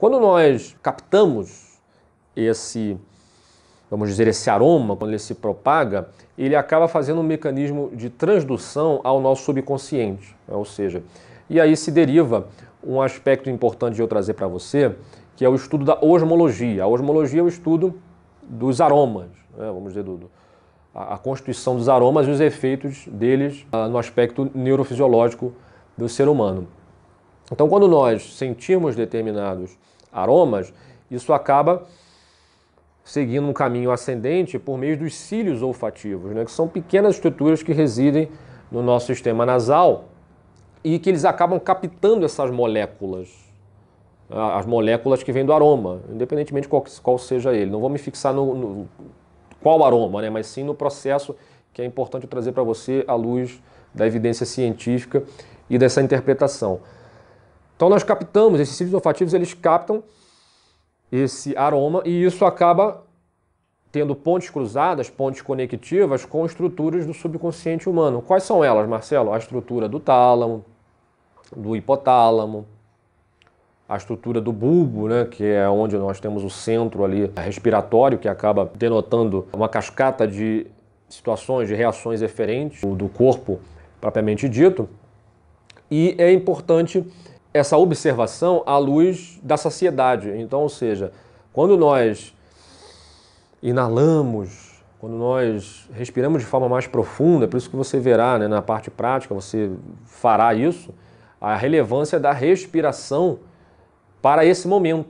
Quando nós captamos esse, vamos dizer, esse aroma, quando ele se propaga, ele acaba fazendo um mecanismo de transdução ao nosso subconsciente, né? ou seja, e aí se deriva um aspecto importante de eu trazer para você, que é o estudo da osmologia. A osmologia é o estudo dos aromas, né? vamos dizer, do, do, a, constituição dos aromas e os efeitos deles ah, no aspecto neurofisiológico do ser humano. Então, quando nós sentimos determinados aromas, isso acaba seguindo um caminho ascendente por meio dos cílios olfativos, né, que são pequenas estruturas que residem no nosso sistema nasal e que eles acabam captando essas moléculas, as moléculas que vêm do aroma, independentemente qual, qual seja ele. Não vou me fixar no, no qual aroma, né, mas sim no processo que é importante trazer para você à luz da evidência científica e dessa interpretação. Então nós captamos, esses cílios olfativos, eles captam esse aroma e isso acaba tendo pontes cruzadas, pontes conectivas com estruturas do subconsciente humano. Quais são elas, Marcelo? A estrutura do tálamo, do hipotálamo, a estrutura do bulbo, né, que é onde nós temos o centro ali respiratório, que acaba denotando uma cascata de situações, de reações eferentes do corpo propriamente dito. E é importante essa observação à luz da saciedade. Então, ou seja, quando nós inalamos, quando nós respiramos de forma mais profunda, por isso que você verá né, na parte prática, você fará isso, a relevância da respiração para esse momento.